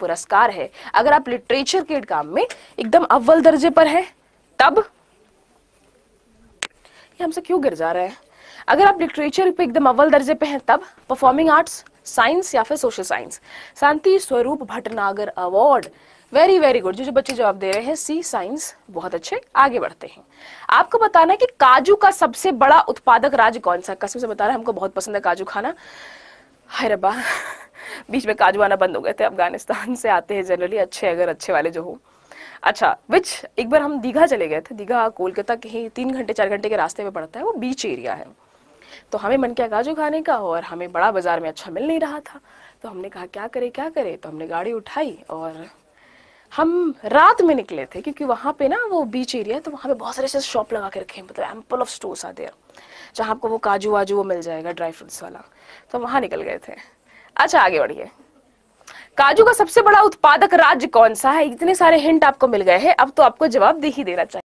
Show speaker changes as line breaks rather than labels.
पुरस्कार है अगर आप लिटरेचर के काम में एकदम अव्वल दर्जे पर हैं तब ये हमसे क्यों गिर जा रहा है अगर आप लिटरेचर पे एकदम अव्वल दर्जे पे हैं तब परफॉर्मिंग आर्ट्स साइंस या फिर social science Shanti Swarup Bhatnagar award very very good जो जो बच्चे जवाब दे रहे हैं सी साइंस बहुत अच्छे आगे बढ़ते हैं आपको बताना है कि काजू का सबसे बड़ा उत्पादक राज्य कौन सा कसम से बता रहे हैं हमको बहुत पसंद है काजू खाना हाय बीच में काजू आना बंद हो गए थे अफगानिस्तान से आते हैं जनरली अच्छे अगर अच्छे वाले जो हो अच्छा विच एक बार हम दीघा चले गए थे दीघा कोलकाता के तीन घंटे चार घंटे के रास्ते में पड़ता है वो बीच एरिया है तो हमें मन किया काजू खाने का और हमें बड़ा बाजार में अच्छा मिल नहीं रहा था तो हमने कहा क्या करे क्या करे तो हमने गाड़ी उठाई और हम रात में निकले थे क्योंकि वहाँ पे ना वो बीच एरिया है तो वहाँ पे बहुत सारे ऐसे शॉप लगा के रखे हैं मतलब एम्पल ऑफ स्टोर्स आते हैं जहाँ आपको वो काजू वाजू वो मिल जाएगा ड्राई फ्रूट्स वाला तो वहाँ निकल गए थे अच्छा आगे बढ़िए काजू का सबसे बड़ा उत्पादक राज्य कौन सा है इतने सारे हिंट आपको मिल गए हैं अब तो आपको जवाब दे ही देना चाहिए